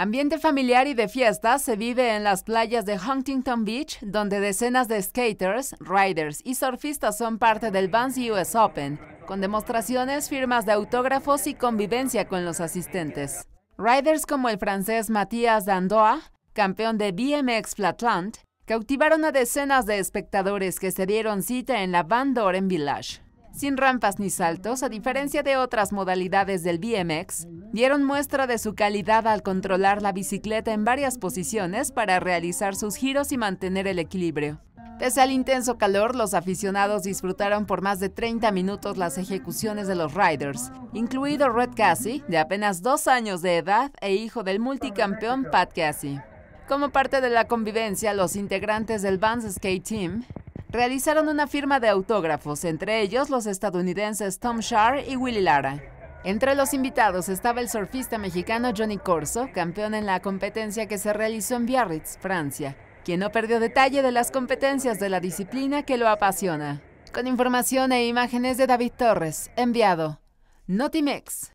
Ambiente familiar y de fiestas se vive en las playas de Huntington Beach, donde decenas de skaters, riders y surfistas son parte del Vans US Open, con demostraciones, firmas de autógrafos y convivencia con los asistentes. Riders como el francés Matías Dandoa, campeón de BMX Flatland, cautivaron a decenas de espectadores que se dieron cita en la Van Doren Village sin rampas ni saltos, a diferencia de otras modalidades del BMX, dieron muestra de su calidad al controlar la bicicleta en varias posiciones para realizar sus giros y mantener el equilibrio. Pese al intenso calor, los aficionados disfrutaron por más de 30 minutos las ejecuciones de los Riders, incluido Red Cassie, de apenas dos años de edad e hijo del multicampeón Pat Cassie. Como parte de la convivencia, los integrantes del Vans Skate Team realizaron una firma de autógrafos, entre ellos los estadounidenses Tom Shar y Willy Lara. Entre los invitados estaba el surfista mexicano Johnny Corso, campeón en la competencia que se realizó en Biarritz, Francia, quien no perdió detalle de las competencias de la disciplina que lo apasiona. Con información e imágenes de David Torres, enviado Notimex.